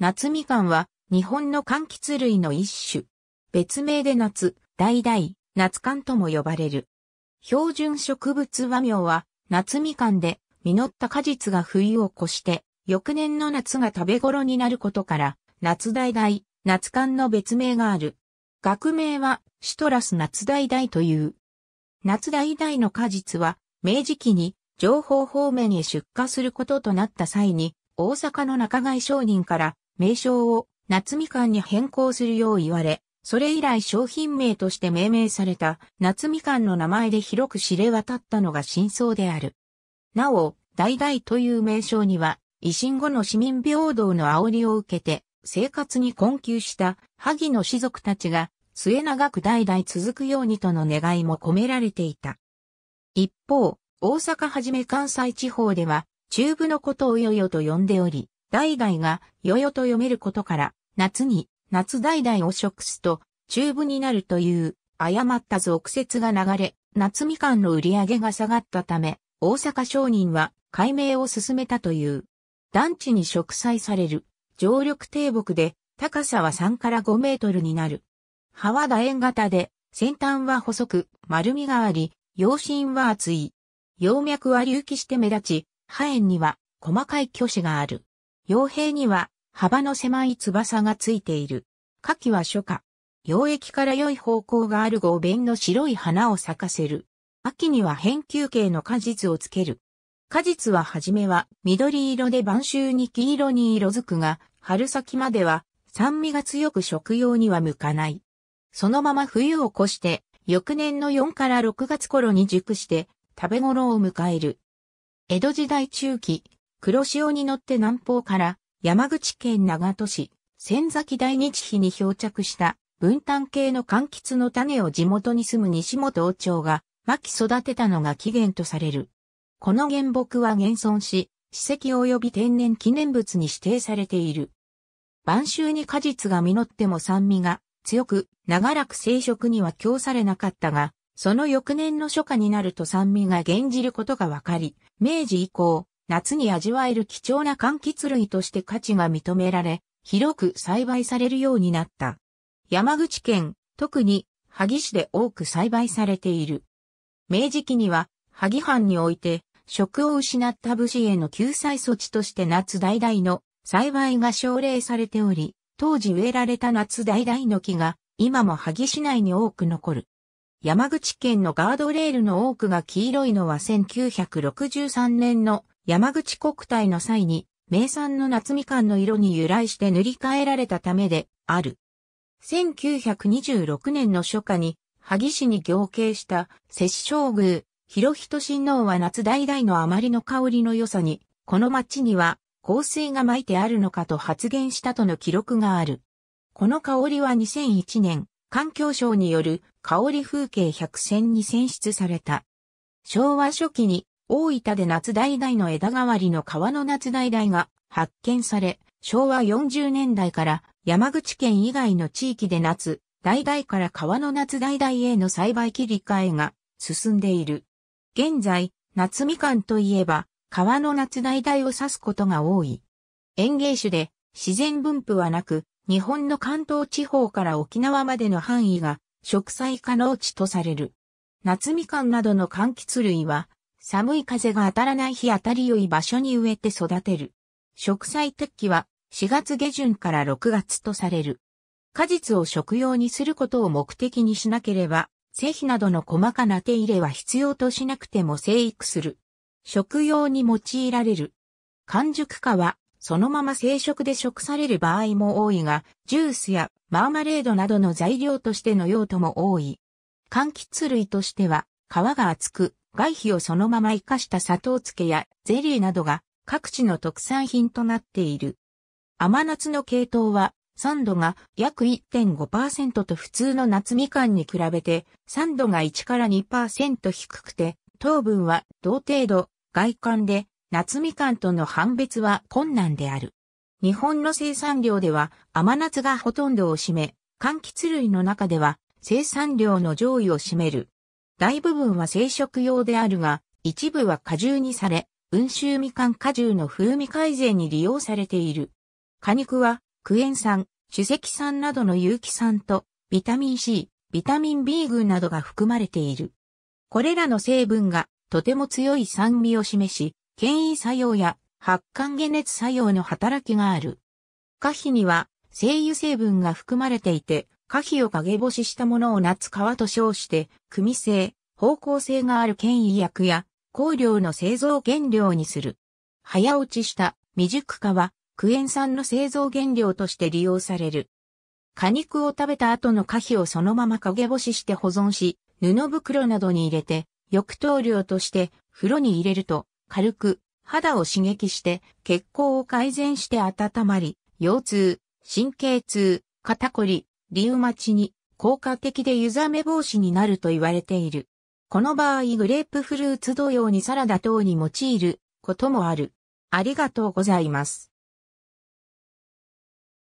夏みかんは日本の柑橘類の一種。別名で夏、大々、夏柑とも呼ばれる。標準植物和名は夏みかんで実った果実が冬を越して翌年の夏が食べ頃になることから夏大々、夏柑の別名がある。学名はシトラス夏大々という。夏大々の果実は明治期に情報方面へ出荷することとなった際に大阪の仲買商人から名称を夏みかんに変更するよう言われ、それ以来商品名として命名された夏みかんの名前で広く知れ渡ったのが真相である。なお、代々という名称には、維新後の市民平等の煽りを受けて、生活に困窮した萩の士族たちが末長く代々続くようにとの願いも込められていた。一方、大阪はじめ関西地方では中部のことをよよと呼んでおり、代々がよよと読めることから、夏に、夏代々を食すと、中部になるという、誤った俗説が流れ、夏みかんの売り上げが下がったため、大阪商人は解明を進めたという。団地に植栽される、常緑低木で、高さは3から5メートルになる。葉は楕円型で、先端は細く、丸みがあり、葉心は厚い。葉脈は隆起して目立ち、波円には細かい挙手がある。傭兵には幅の狭い翼がついている。夏季は初夏。溶液から良い方向がある合弁の白い花を咲かせる。秋には変球形の果実をつける。果実は初めは緑色で晩秋に黄色に色づくが、春先までは酸味が強く食用には向かない。そのまま冬を越して、翌年の4から6月頃に熟して、食べ頃を迎える。江戸時代中期、黒潮に乗って南方から山口県長門市、仙崎大日比に漂着した分担系の柑橘の種を地元に住む西本王朝が巻き育てたのが起源とされる。この原木は現存し、史跡及び天然記念物に指定されている。晩秋に果実が実っても酸味が強く、長らく生殖には供されなかったが、その翌年の初夏になると酸味が減じることがわかり、明治以降、夏に味わえる貴重な柑橘類として価値が認められ、広く栽培されるようになった。山口県、特に萩市で多く栽培されている。明治期には萩藩において食を失った武士への救済措置として夏代々の栽培が奨励されており、当時植えられた夏代々の木が今も萩市内に多く残る。山口県のガードレールの多くが黄色いのは1963年の山口国体の際に名産の夏みかんの色に由来して塗り替えられたためである。1926年の初夏に萩市に行刑した摂将軍、広人親王は夏代々のあまりの香りの良さに、この町には香水が撒いてあるのかと発言したとの記録がある。この香りは2001年、環境省による香り風景百選に選出された。昭和初期に大分で夏代々の枝代わりの川の夏代々が発見され、昭和40年代から山口県以外の地域で夏、代々から川の夏代々への栽培切り替えが進んでいる。現在、夏みかんといえば、川の夏代々を指すことが多い。園芸種で自然分布はなく、日本の関東地方から沖縄までの範囲が植栽可能地とされる。夏みかんなどの柑橘類は、寒い風が当たらない日当たり良い場所に植えて育てる。植栽適期は4月下旬から6月とされる。果実を食用にすることを目的にしなければ、製皮などの細かな手入れは必要としなくても生育する。食用に用いられる。完熟化はそのまま生食で食される場合も多いが、ジュースやマーマレードなどの材料としての用途も多い。柑橘類としては、皮が厚く、外皮をそのまま生かした砂糖漬けやゼリーなどが各地の特産品となっている。甘夏の系統は、酸度が約1.5%と普通の夏みかんに比べて、酸度が1から2%低くて、糖分は同程度、外観で夏みかんとの判別は困難である。日本の生産量では甘夏がほとんどを占め、柑橘類の中では生産量の上位を占める。大部分は生食用であるが、一部は果汁にされ、温州みかん果汁の風味改善に利用されている。果肉は、クエン酸、主石酸などの有機酸と、ビタミン C、ビタミン B 群などが含まれている。これらの成分が、とても強い酸味を示し、権威作用や発汗解熱作用の働きがある。可否には、精油成分が含まれていて、可否を陰干ししたものを夏皮と称して、組性、方向性がある権威薬や、香料の製造原料にする。早落ちした未熟化は、クエン酸の製造原料として利用される。果肉を食べた後の可否をそのまま陰干しして保存し、布袋などに入れて、翌湯料として風呂に入れると軽く、肌を刺激して血行を改善して温まり、腰痛、神経痛、肩こり、リウマチに効果的で湯冷め防止になると言われている。この場合グレープフルーツ同様にサラダ等に用いることもある。ありがとうございます。